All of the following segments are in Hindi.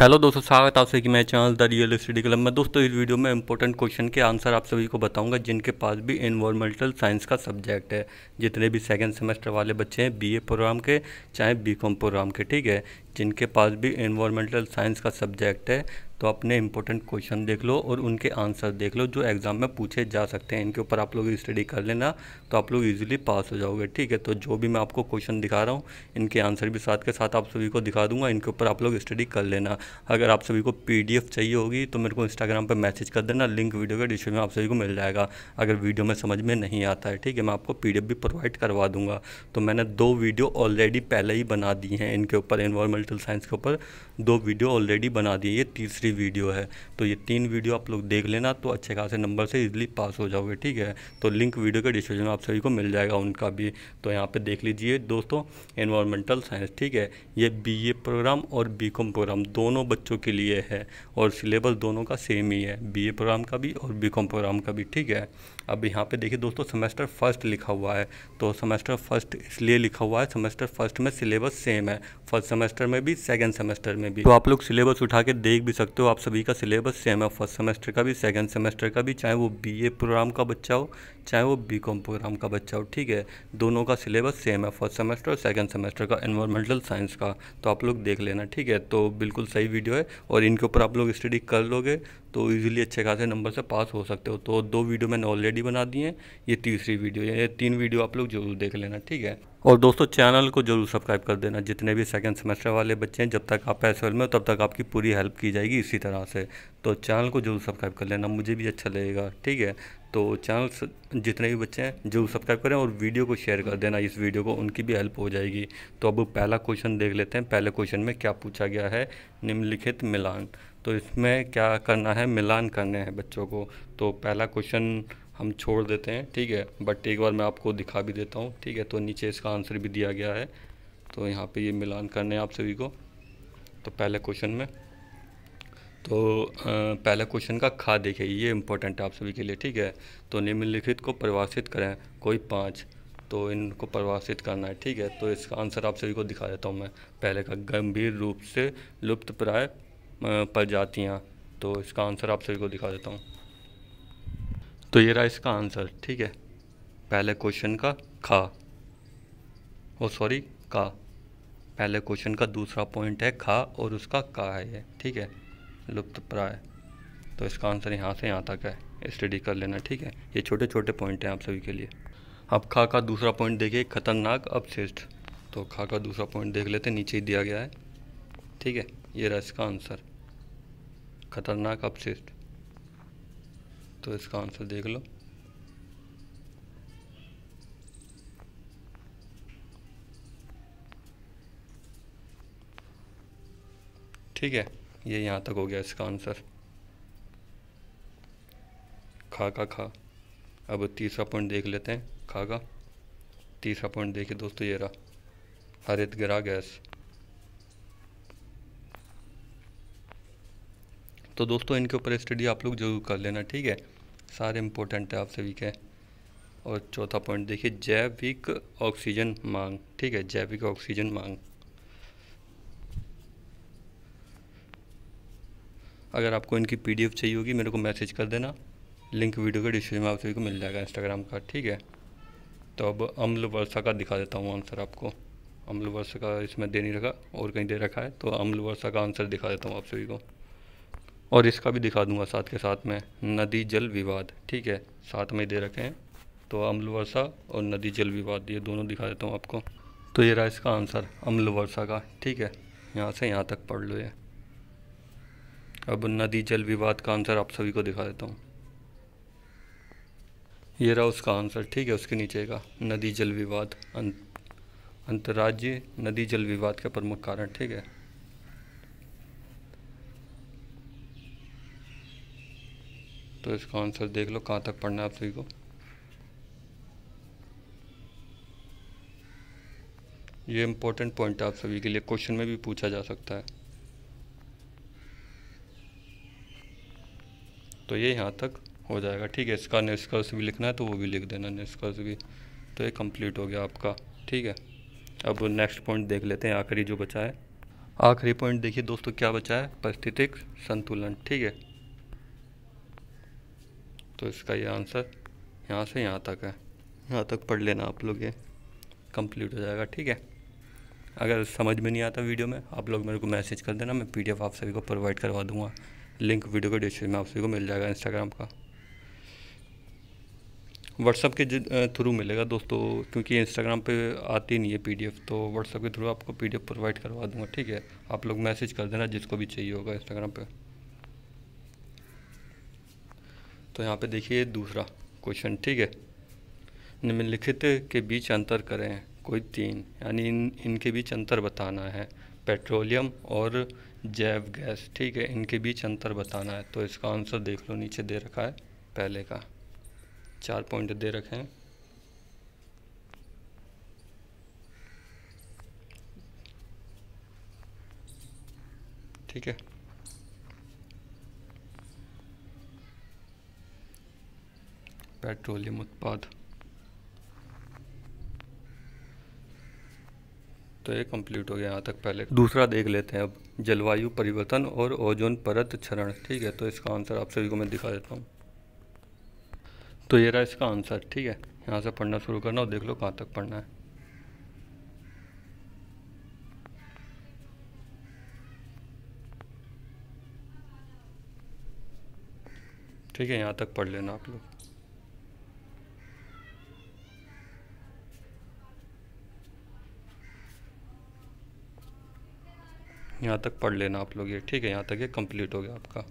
हेलो दोस्तों स्वागत आपसे आप सभी channel the real study club में दोस्तों इस वीडियो में इंपॉर्टेंट क्वेश्चन के आंसर आप सभी को बताऊंगा जिनके पास भी इन्वायरमेंटल साइंस का सब्जेक्ट है जितने भी सेकंड सेमेस्टर वाले बच्चे हैं बीए प्रोग्राम के चाहे बीकॉम प्रोग्राम के ठीक है जिनके पास भी इन्वायरमेंटल साइंस का सब्जेक्ट है तो अपने इंपॉर्टेंट क्वेश्चन देख लो और उनके आंसर देख लो जो एग्ज़ाम में पूछे जा सकते हैं इनके ऊपर आप लोग स्टडी कर लेना तो आप लोग ईजिली पास हो जाओगे ठीक है तो जो भी मैं आपको क्वेश्चन दिखा रहा हूँ इनके आंसर भी साथ के साथ आप सभी को दिखा दूंगा इनके ऊपर आप लोग स्टडी कर लेना अगर आप सभी को पी चाहिए होगी तो मेरे को इंस्टाग्राम पर मैसेज कर देना लिंक वीडियो के डिस्क्रिप्शन में आप सभी को मिल जाएगा अगर वीडियो में समझ में नहीं आता है ठीक है मैं आपको पी भी प्रोवाइड करवा दूंगा तो मैंने दो वीडियो ऑलरेडी पहले ही बना दी हैं इनके ऊपर इन्वायरमेंटल साइंस के ऊपर दो वीडियो ऑलरेडी बना दी है ये तीसरी दूसरी वीडियो है तो ये तीन वीडियो आप लोग देख लेना तो अच्छे खासे नंबर से इजिली पास हो जाओगे ठीक है तो लिंक वीडियो के डिस्क्रिप्शन में आप सभी को मिल जाएगा उनका भी तो यहाँ पर देख लीजिए दोस्तों इन्वायरमेंटल साइंस ठीक है ये बी प्रोग्राम और बी प्रोग्राम दोनों बच्चों के लिए है और सिलेबस दोनों का सेम ही है बी प्रोग्राम का भी और बी प्रोग्राम का भी ठीक है अब यहाँ पे देखिए दोस्तों सेमेस्टर फर्स्ट लिखा हुआ है तो सेमेस्टर फर्स्ट इसलिए लिखा हुआ है सेमेस्टर फर्स्ट में सिलेबस सेम है फर्स्ट सेमेस्टर में भी सेकेंड सेमेस्टर में भी तो आप लोग सिलेबस उठा के देख भी सकते हो आप सभी का सिलेबस सेम है फर्स्ट सेमेस्टर का भी सेकेंड सेमेस्टर का भी चाहे वो बी प्रोग्राम का बच्चा हो चाहे वो बी कॉम प्रोग्राम का बच्चा हो ठीक है दोनों का सिलेबस सेम है फर्स्ट सेमेस्टर और सेकेंड सेमेस्टर का इन्वायरमेंटल साइंस का तो आप लोग देख लेना ठीक है तो बिल्कुल सही वीडियो है और इनके ऊपर आप लोग स्टडी कर लोगे तो ईजिली अच्छे खासे नंबर से पास हो सकते हो तो दो वीडियो मैंने ऑलरेडी बना दी हैं ये तीसरी वीडियो ये तीन वीडियो आप लोग जरूर देख लेना ठीक है और दोस्तों चैनल को जरूर सब्सक्राइब कर देना जितने भी सेकंड सेमेस्टर वाले बच्चे हैं जब तक आप एस में तब तक आपकी पूरी हेल्प की जाएगी इसी तरह से तो चैनल को जरूर सब्सक्राइब कर लेना मुझे भी अच्छा लगेगा ठीक है तो चैनल जितने भी बच्चे हैं जो सब्सक्राइब करें और वीडियो को शेयर कर देना इस वीडियो को उनकी भी हेल्प हो जाएगी तो अब पहला क्वेश्चन देख लेते हैं पहले क्वेश्चन में क्या पूछा गया है निम्नलिखित मिलान तो इसमें क्या करना है मिलान करने हैं बच्चों को तो पहला क्वेश्चन हम छोड़ देते हैं ठीक है बट एक बार मैं आपको दिखा भी देता हूँ ठीक है तो नीचे इसका आंसर भी दिया गया है तो यहाँ पर ये मिलान करने हैं आप सभी को तो पहले क्वेश्चन में तो पहले क्वेश्चन का खा देखिए ये इम्पोर्टेंट है आप सभी के लिए ठीक है तो निम्नलिखित को परिभाषित करें कोई पाँच तो इनको परिभाषित करना है ठीक है तो इसका आंसर आप सभी को दिखा देता हूँ मैं पहले का गंभीर रूप से लुप्त प्राय प्रजातियाँ तो इसका आंसर आप सभी को दिखा देता हूँ तो ये रहा इसका आंसर ठीक है पहले क्वेश्चन का खा ओ सॉरी का पहले क्वेश्चन का दूसरा पॉइंट है खा और उसका का है ये ठीक है लुप्त प्राय तो इसका आंसर यहाँ से यहाँ तक है स्टडी कर लेना ठीक है ये छोटे छोटे पॉइंट हैं आप सभी के लिए अब खा का दूसरा पॉइंट देखिए खतरनाक अपशिष्ट तो खा का दूसरा पॉइंट देख लेते नीचे ही दिया गया है ठीक है ये रहा इसका आंसर खतरनाक अपशिष्ट तो इसका आंसर देख लो ठीक है ये यहाँ तक हो गया इसका आंसर खा का खा अब तीसरा पॉइंट देख लेते हैं खा का तीसरा पॉइंट देखिए दोस्तों ये रहा हरित ग्रह गैस तो दोस्तों इनके ऊपर स्टडी आप लोग जरूर कर लेना ठीक है सारे इम्पोर्टेंट है आपसे वीक है और चौथा पॉइंट देखिए जैविक ऑक्सीजन मांग ठीक है जैविक ऑक्सीजन मांग अगर आपको इनकी पी चाहिए होगी मेरे को मैसेज कर देना लिंक वीडियो के डिस्क्रिप्शन में आप सभी को मिल जाएगा इंस्टाग्राम का ठीक है तो अब अम्ल वर्षा का दिखा देता हूँ आंसर आपको अम्ल वर्षा का इसमें दे नहीं रखा और कहीं दे रखा है तो अम्ल वर्षा का आंसर दिखा देता हूँ आप सभी को और इसका भी दिखा दूंगा साथ के साथ में नदी जल विवाद ठीक है साथ में दे रखे हैं तो अम्ल वर्षा और नदी जल विवाद ये दोनों दिखा देता हूँ आपको तो ये रहा इसका आंसर अम्ल वर्षा का ठीक है यहाँ से यहाँ तक पढ़ लो ये अब नदी जल विवाद का आंसर आप सभी को दिखा देता हूँ ये रहा उसका आंसर ठीक है उसके नीचे का नदी जल विवाद अं-, अंतर्राज्य नदी जल विवाद का प्रमुख कारण ठीक है तो इसका आंसर देख लो कहाँ तक पढ़ना है आप सभी को ये इम्पोर्टेंट पॉइंट है आप सभी के लिए क्वेश्चन में भी पूछा जा सकता है तो ये यहाँ तक हो जाएगा ठीक है इसका निष्कर्ष भी लिखना है तो वो भी लिख देना निष्कर्ष भी तो ये कंप्लीट हो गया आपका ठीक है अब नेक्स्ट पॉइंट देख लेते हैं आखिरी जो बचा है आखिरी पॉइंट देखिए दोस्तों क्या बचा है परिस्थितिक संतुलन ठीक है तो इसका ये आंसर यहाँ से यहाँ तक है यहाँ तक पढ़ लेना आप लोग ये कंप्लीट हो जाएगा ठीक है अगर समझ में नहीं आता वीडियो में आप लोग मेरे को मैसेज कर देना मैं पीडीएफ आप सभी को प्रोवाइड करवा दूँगा लिंक वीडियो के डिस्क्रिप्शन में आप सभी को मिल जाएगा इंस्टाग्राम का व्हाट्सअप के थ्रू मिलेगा दोस्तों क्योंकि इंस्टाग्राम पे आती नहीं है पीडीएफ तो व्हाट्सअप के थ्रू आपको पीडीएफ प्रोवाइड करवा दूंगा ठीक है आप लोग मैसेज कर देना जिसको भी चाहिए होगा इंस्टाग्राम पे तो यहाँ पे देखिए दूसरा क्वेश्चन ठीक है निम्नलिखित के बीच अंतर करें कोई तीन यानी इन इनके बीच अंतर बताना है पेट्रोलियम और जैव गैस ठीक है इनके बीच अंतर बताना है तो इसका आंसर देख लो नीचे दे रखा है पहले का चार पॉइंट दे रखे हैं ठीक है पेट्रोलियम उत्पाद तो ये कंप्लीट हो गया यहाँ तक पहले दूसरा देख लेते हैं अब जलवायु परिवर्तन और ओजोन परत क्षरण ठीक है तो इसका आंसर आप सभी को मैं दिखा देता हूँ तो ये रहा इसका आंसर ठीक है यहाँ से पढ़ना शुरू करना और देख लो कहाँ तक पढ़ना है ठीक है यहाँ तक पढ़ लेना आप लोग यहाँ तक पढ़ लेना आप लोग ये ठीक है यहाँ तक ये कंप्लीट हो गया आपका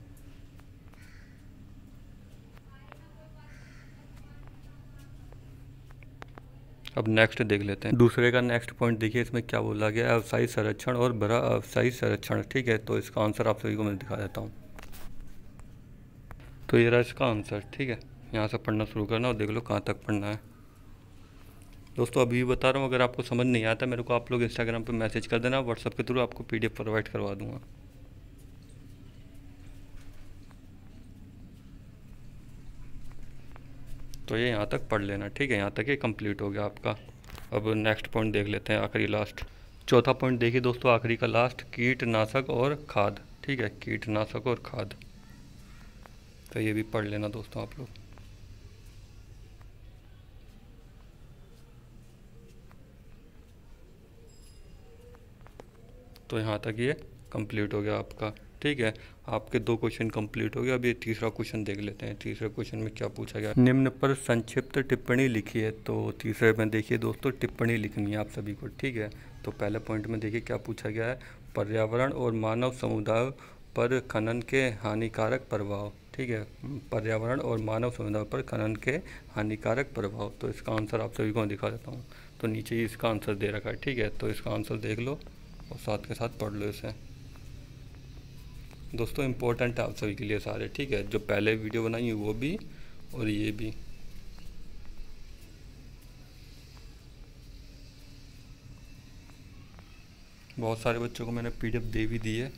अब नेक्स्ट देख लेते हैं दूसरे का नेक्स्ट पॉइंट देखिए इसमें क्या बोला गया अवसाई संरक्षण और बड़ा अवसाई संरक्षण ठीक है तो इसका आंसर आप सभी को मैं दिखा देता हूँ तो ये रहा इसका आंसर ठीक है यहाँ से पढ़ना शुरू करना और देख लो कहाँ तक पढ़ना है दोस्तों अभी भी बता रहा हूँ अगर आपको समझ नहीं आता मेरे को आप लोग इंस्टाग्राम पर मैसेज कर देना व्हाट्सअप के थ्रू आपको पी प्रोवाइड करवा दूँगा तो ये यहाँ तक पढ़ लेना ठीक है यहाँ तक ये कंप्लीट हो गया आपका अब नेक्स्ट पॉइंट देख लेते हैं आखिरी लास्ट चौथा पॉइंट देखिए दोस्तों आखिरी का लास्ट कीटनाशक और खाद ठीक है कीटनाशक और खाद तो ये भी पढ़ लेना दोस्तों आप लोग तो यहाँ तक ये कंप्लीट हो गया आपका ठीक है आपके दो क्वेश्चन कंप्लीट हो गए अब ये तीसरा क्वेश्चन देख लेते हैं तीसरे क्वेश्चन में क्या पूछा गया निम्न पर संक्षिप्त टिप्पणी लिखी है तो तीसरे में देखिए दोस्तों टिप्पणी लिखनी है आप सभी को ठीक है तो पहले पॉइंट में देखिए क्या पूछा गया है पर्यावरण और मानव समुदाय पर खनन के हानिकारक प्रभाव ठीक है पर्यावरण और मानव समुदाय पर खनन के हानिकारक प्रभाव तो इसका आंसर आप सभी को दिखा देता हूँ तो नीचे ही इसका आंसर दे रखा है ठीक है तो इसका आंसर देख लो और साथ के साथ पढ़ लो इसे दोस्तों इम्पोर्टेंट है आप सभी के लिए सारे ठीक है जो पहले वीडियो बनाई है वो भी और ये भी बहुत सारे बच्चों को मैंने पीडीएफ दे भी दी है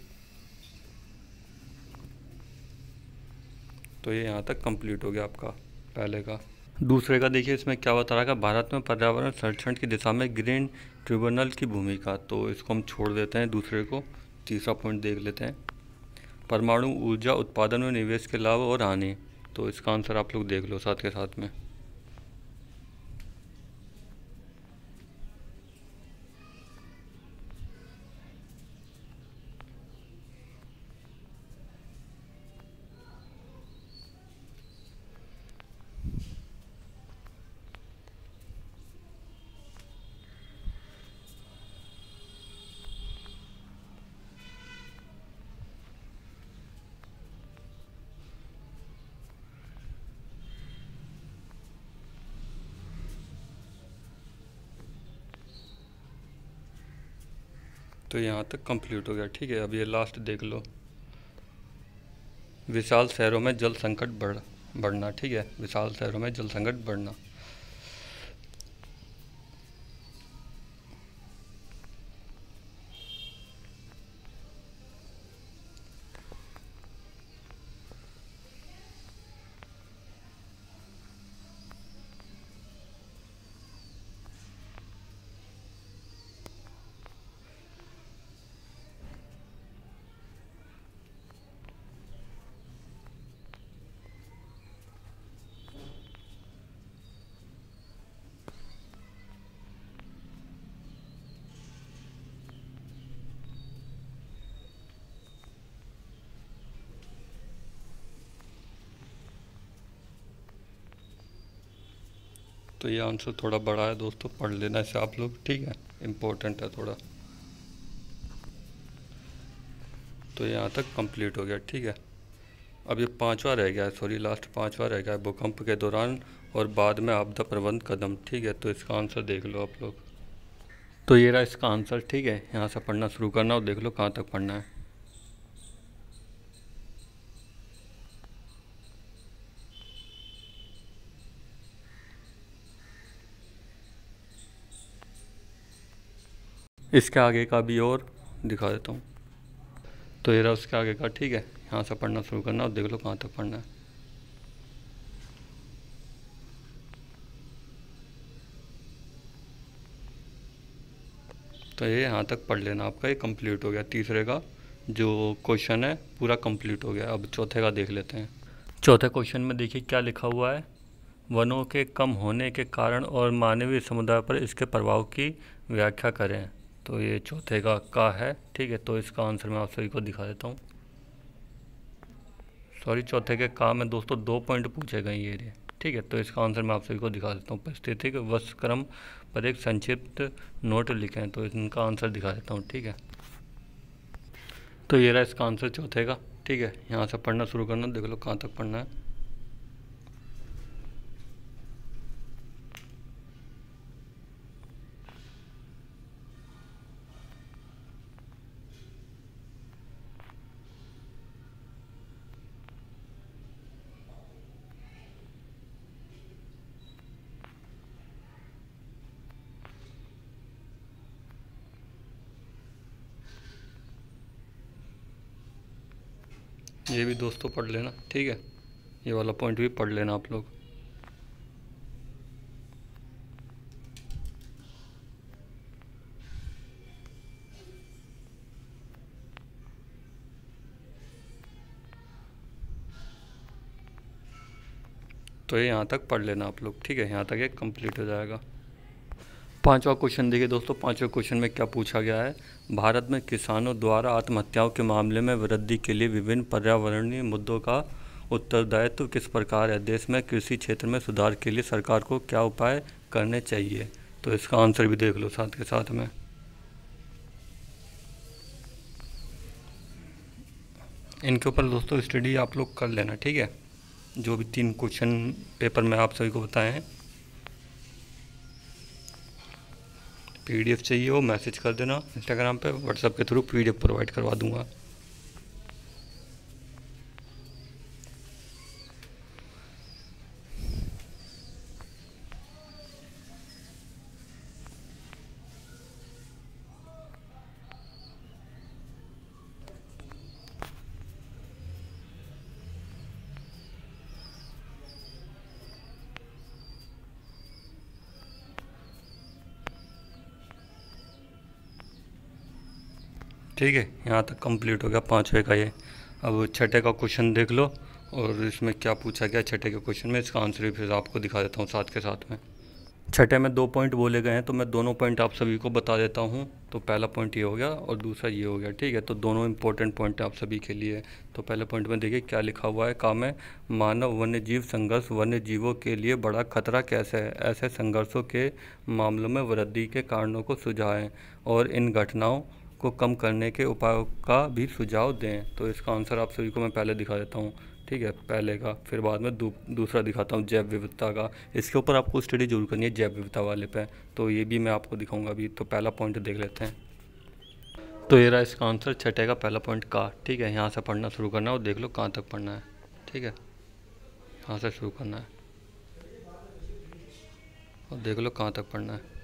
तो ये यहाँ तक कंप्लीट हो गया आपका पहले का दूसरे का देखिए इसमें क्या बता रहा है भारत में पर्यावरण संरक्षण की दिशा में ग्रीन ट्रिब्यूनल की भूमिका तो इसको हम छोड़ देते हैं दूसरे को तीसरा पॉइंट देख लेते हैं परमाणु ऊर्जा उत्पादन में निवेश के लाभ और हानि तो इसका आंसर आप लोग देख लो साथ के साथ में तो यहाँ तक कंप्लीट हो गया ठीक है अब ये लास्ट देख लो विशाल शहरों में जल संकट बढ़ बढ़ना ठीक है विशाल शहरों में जल संकट बढ़ना तो ये आंसर थोड़ा बड़ा है दोस्तों पढ़ लेना इसे आप लोग ठीक है इम्पोर्टेंट है थोड़ा तो यहाँ तक कंप्लीट हो गया ठीक है अब ये पाँचवा रह गया है सॉरी लास्ट पाँचवा रह गया है भूकंप के दौरान और बाद में आपदा प्रबंध कदम ठीक है तो इसका आंसर देख लो आप लोग तो ये रहा इसका आंसर ठीक है यहाँ से पढ़ना शुरू करना और देख लो कहाँ तक पढ़ना है इसके आगे का भी और दिखा देता हूँ तो ये रहा उसके आगे का ठीक है यहाँ से पढ़ना शुरू करना और देख लो कहाँ तक पढ़ना है तो ये यहाँ तक पढ़ लेना आपका ये कंप्लीट हो गया तीसरे का जो क्वेश्चन है पूरा कंप्लीट हो गया अब चौथे का देख लेते हैं चौथे क्वेश्चन में देखिए क्या लिखा हुआ है वनों के कम होने के कारण और मानवीय समुदाय पर इसके प्रभाव की व्याख्या करें तो ये चौथे का का है ठीक है तो इसका आंसर मैं आप सभी को दिखा देता हूँ सॉरी चौथे के का में दोस्तों दो पॉइंट पूछे गए ये रे ठीक है तो इसका आंसर मैं आप सभी को दिखा देता हूँ परिस्थितिक वस्क्रम पर एक संक्षिप्त नोट लिखें तो इनका आंसर दिखा देता हूँ ठीक है तो ये रहा इसका आंसर चौथे का ठीक है यहाँ से पढ़ना शुरू करना देख लो कहाँ तक पढ़ना है ये भी दोस्तों पढ़ लेना ठीक है ये वाला पॉइंट भी पढ़ लेना आप लोग तो ये यहाँ तक पढ़ लेना आप लोग ठीक है यहाँ तक ये कंप्लीट हो जाएगा पांचवा क्वेश्चन देखिए दोस्तों पांचवा क्वेश्चन में क्या पूछा गया है भारत में किसानों द्वारा आत्महत्याओं के मामले में वृद्धि के लिए विभिन्न पर्यावरणीय मुद्दों का उत्तरदायित्व किस प्रकार है देश में कृषि क्षेत्र में सुधार के लिए सरकार को क्या उपाय करने चाहिए तो इसका आंसर भी देख लो साथ के साथ में इनके ऊपर दोस्तों स्टडी आप लोग कर लेना ठीक है जो भी तीन क्वेश्चन पेपर में आप सभी को बताए हैं पीडीएफ चाहिए हो मैसेज कर देना इंस्टाग्राम पे व्हाट्सअप के थ्रू पीडीएफ प्रोवाइड करवा दूंगा ठीक है यहाँ तक कंप्लीट हो गया पाँचवें का ये अब छठे का क्वेश्चन देख लो और इसमें क्या पूछा गया छठे के क्वेश्चन में इसका आंसर भी फिर आपको दिखा देता हूँ साथ के साथ में छठे में दो पॉइंट बोले गए हैं तो मैं दोनों पॉइंट आप सभी को बता देता हूँ तो पहला पॉइंट ये हो गया और दूसरा ये हो गया ठीक है तो दोनों इंपॉर्टेंट पॉइंट आप सभी के लिए तो पहले पॉइंट में देखिए क्या लिखा हुआ है काम है मानव वन्य जीव संघर्ष वन्य जीवों के लिए बड़ा खतरा कैसे है ऐसे संघर्षों के मामलों में वृद्धि के कारणों को सुझाएँ और इन घटनाओं को कम करने के उपायों का भी सुझाव दें तो इसका आंसर आप सभी को मैं पहले दिखा देता हूँ ठीक है पहले का फिर बाद में दू, दूसरा दिखाता हूँ जैव विविधता का इसके ऊपर आपको स्टडी जरूर करनी है जैव विविधता वाले पे तो ये भी मैं आपको दिखाऊंगा अभी तो पहला पॉइंट देख लेते हैं तो ये रहा इसका आंसर छठे का पहला पॉइंट का ठीक है यहाँ से पढ़ना शुरू करना है और देख लो कहाँ तक पढ़ना है ठीक है यहाँ से शुरू करना है और देख लो कहाँ तक पढ़ना है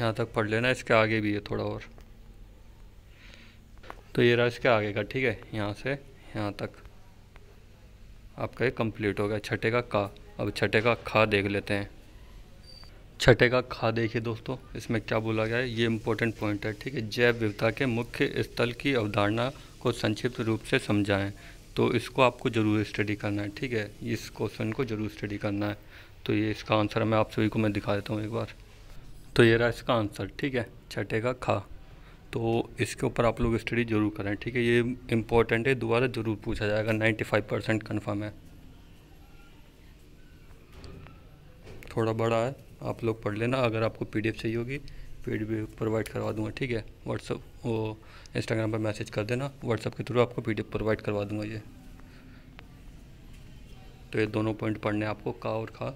यहाँ तक पढ़ लेना इसके आगे भी है थोड़ा और तो ये रहा इसके आगे का ठीक है यहाँ से यहाँ तक आपका ये कंप्लीट हो गया छठे का का अब छठे का खा देख लेते हैं छठे का खा देखिए दोस्तों इसमें क्या बोला गया है ये इम्पोर्टेंट पॉइंट है ठीक है जैव विविधता के मुख्य स्थल की अवधारणा को संक्षिप्त रूप से समझाएं तो इसको आपको ज़रूर स्टडी करना है ठीक है इस क्वेश्चन को ज़रूर स्टडी करना है तो ये इसका आंसर मैं आप सभी को मैं दिखा देता हूँ एक बार तो ये रहा इसका आंसर ठीक है छठे का खा तो इसके ऊपर आप लोग स्टडी ज़रूर करें ठीक है ये इम्पोर्टेंट है दोबारा ज़रूर पूछा जाएगा नाइन्टी फाइव परसेंट कन्फर्म है थोड़ा बड़ा है आप लोग पढ़ लेना अगर आपको पीडीएफ चाहिए होगी पीडीएफ प्रोवाइड करवा दूंगा ठीक है व्हाट्सअप वो इंस्टाग्राम पर मैसेज कर देना व्हाट्सअप के थ्रू आपको एफ प्रोवाइड करवा दूँगा ये तो ये दोनों पॉइंट पढ़ने आपको का और खा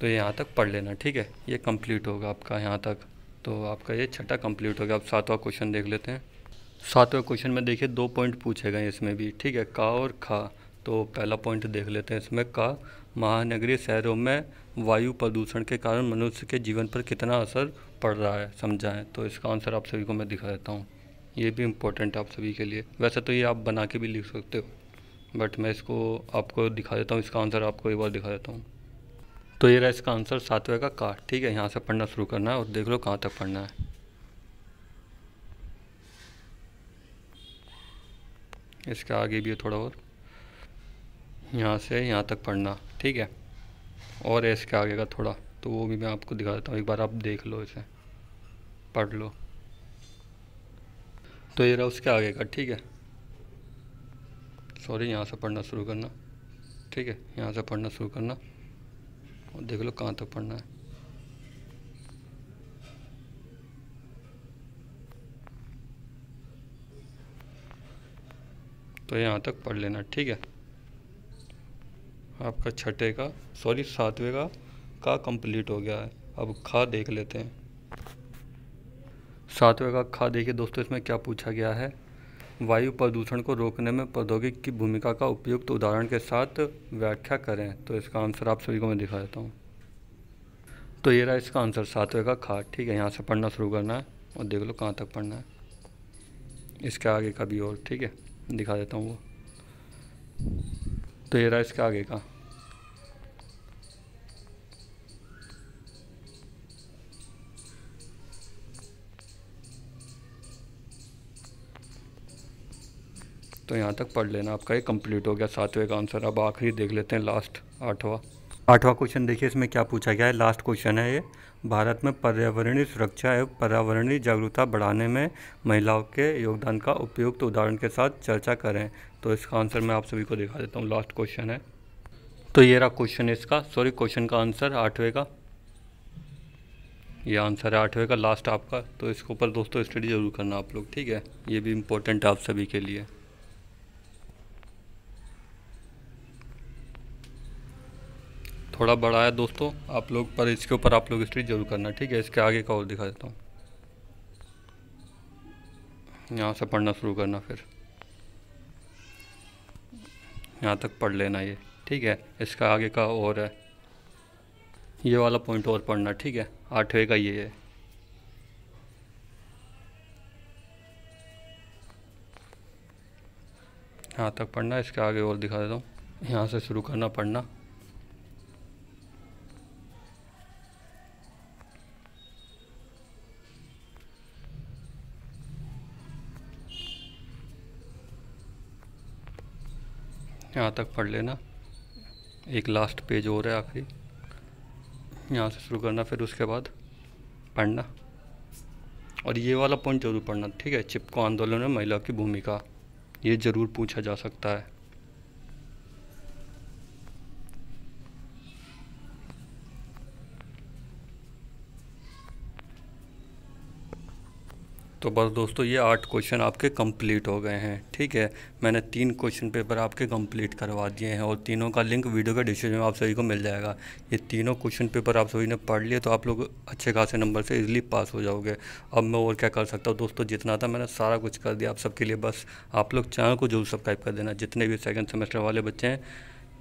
तो यहाँ तक पढ़ लेना ठीक है ये कंप्लीट होगा आपका यहाँ तक तो आपका ये छठा कंप्लीट हो गया अब सातवां क्वेश्चन देख लेते हैं सातवा क्वेश्चन में देखिए दो पॉइंट पूछे गए इसमें भी ठीक है का और खा तो पहला पॉइंट देख लेते हैं इसमें का महानगरीय शहरों में वायु प्रदूषण के कारण मनुष्य के जीवन पर कितना असर पड़ रहा है समझाएं तो इसका आंसर आप सभी को मैं दिखा देता हूँ ये भी इम्पोर्टेंट है आप सभी के लिए वैसे तो ये आप बना के भी लिख सकते हो बट मैं इसको आपको दिखा देता हूँ इसका आंसर आपको एक बार दिखा देता हूँ तो ये रहा इसका आंसर सातवें का का ठीक है यहाँ से पढ़ना शुरू करना है और देख लो कहाँ तक पढ़ना है इसके आगे भी है थोड़ा और यहाँ से यहाँ तक पढ़ना ठीक है और इसके आगे का थोड़ा तो वो भी मैं आपको दिखा देता हूँ एक बार आप देख लो इसे पढ़ लो तो ये रहा उसके आगे का ठीक है सॉरी यहाँ से पढ़ना शुरू करना ठीक है यहाँ से पढ़ना शुरू करना और देख लो कहाँ तक पढ़ना है तो यहाँ तक पढ़ लेना ठीक है आपका छठे का सॉरी सातवें का का कंप्लीट हो गया है अब खा देख लेते हैं सातवें का खा देखिए दोस्तों इसमें क्या पूछा गया है वायु प्रदूषण को रोकने में प्रौद्योगिक की भूमिका का उपयुक्त उदाहरण के साथ व्याख्या करें तो इसका आंसर आप सभी को मैं दिखा देता हूँ तो ये रहा इसका आंसर सातवें का खा ठीक है यहाँ से पढ़ना शुरू करना है और देख लो कहाँ तक पढ़ना है इसके आगे का भी और ठीक है दिखा देता हूँ वो तो ये रहा इसके आगे का तो यहाँ तक पढ़ लेना आपका ये कंप्लीट हो गया सातवें का आंसर अब आखिरी देख लेते हैं लास्ट आठवां आठवां क्वेश्चन देखिए इसमें क्या पूछा गया है लास्ट क्वेश्चन है ये भारत में पर्यावरणीय सुरक्षा एवं पर्यावरणीय जागरूकता बढ़ाने में महिलाओं के योगदान का उपयुक्त उदाहरण के साथ चर्चा करें तो इसका आंसर मैं आप सभी को दिखा देता हूँ लास्ट क्वेश्चन है तो ये रहा क्वेश्चन इसका सॉरी क्वेश्चन का आंसर आठवें का ये आंसर है आठवें का लास्ट आपका तो इसके ऊपर दोस्तों स्टडी ज़रूर करना आप लोग ठीक है ये भी इम्पोर्टेंट है आप सभी के लिए थोड़ा बड़ा है दोस्तों आप लोग पर इसके ऊपर आप लोग स्ट्री जरूर करना ठीक है इसके आगे का और दिखा देता हूँ यहाँ से पढ़ना शुरू करना फिर यहाँ तक पढ़ लेना ये ठीक है इसका आगे का और है ये वाला पॉइंट और पढ़ना ठीक है आठवें का ये है यहाँ तक पढ़ना इसके आगे और दिखा देता हूँ यहाँ से शुरू करना पढ़ना यहाँ तक पढ़ लेना एक लास्ट पेज और है आखिरी यहाँ से शुरू करना फिर उसके बाद पढ़ना और ये वाला पॉइंट जरूर पढ़ना ठीक है चिपको आंदोलन में महिला की भूमिका ये ज़रूर पूछा जा सकता है तो बस दोस्तों ये आठ क्वेश्चन आपके कंप्लीट हो गए हैं ठीक है मैंने तीन क्वेश्चन पेपर आपके कंप्लीट करवा दिए हैं और तीनों का लिंक वीडियो का डिस्क्रिप्शन में आप सभी को मिल जाएगा ये तीनों क्वेश्चन पेपर आप सभी ने पढ़ लिए तो आप लोग अच्छे खासे नंबर से इजीली पास हो जाओगे अब मैं और क्या कर सकता हूँ दोस्तों जितना था मैंने सारा कुछ कर दिया आप सबके लिए बस आप लोग चैनल को जरूर सब्सक्राइब कर देना जितने भी सेकेंड सेमेस्टर वाले बच्चे हैं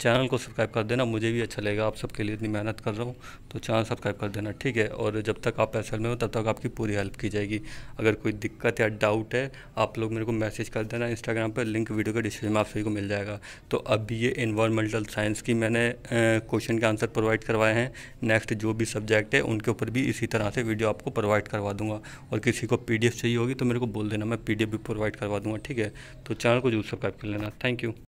चैनल को सब्सक्राइब कर देना मुझे भी अच्छा लगेगा आप सबके लिए इतनी मेहनत कर रहा हूँ तो चैनल सब्सक्राइब कर देना ठीक है और जब तक आप एस में हो तब तक आपकी पूरी हेल्प की जाएगी अगर कोई दिक्कत या डाउट है आप लोग मेरे को मैसेज कर देना इंस्टाग्राम पर लिंक वीडियो के डिस्क्रिप्शन में आप सभी को मिल जाएगा तो अब ये इन्वायरमेंटल साइंस की मैंने क्वेश्चन के आंसर प्रोवाइड करवाए हैं नेक्स्ट जो भी सब्जेक्ट है उनके ऊपर भी इसी तरह से वीडियो आपको प्रोवाइड करवा दूँगा और किसी को पी चाहिए होगी तो मेरे को बोल देना मैं पी भी प्रोवाइड करवा दूँगा ठीक है तो चैनल को जरूर सब्सक्राइब कर लेना थैंक यू